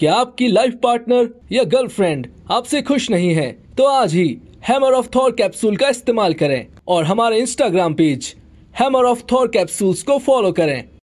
कि आपकी life partner या गर्लफ्रेंड आपसे खुश नहीं है तो आज ही हैमर ऑफ थॉर कैप्सूल का इस्तेमाल करें और हमारे Instagram page hammer of Thor capsules को फॉलो करें